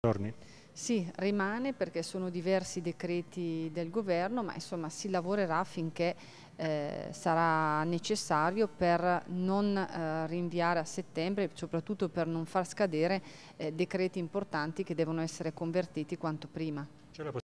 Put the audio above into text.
Giorni. Sì, rimane perché sono diversi decreti del governo, ma insomma si lavorerà finché eh, sarà necessario per non eh, rinviare a settembre, soprattutto per non far scadere eh, decreti importanti che devono essere convertiti quanto prima.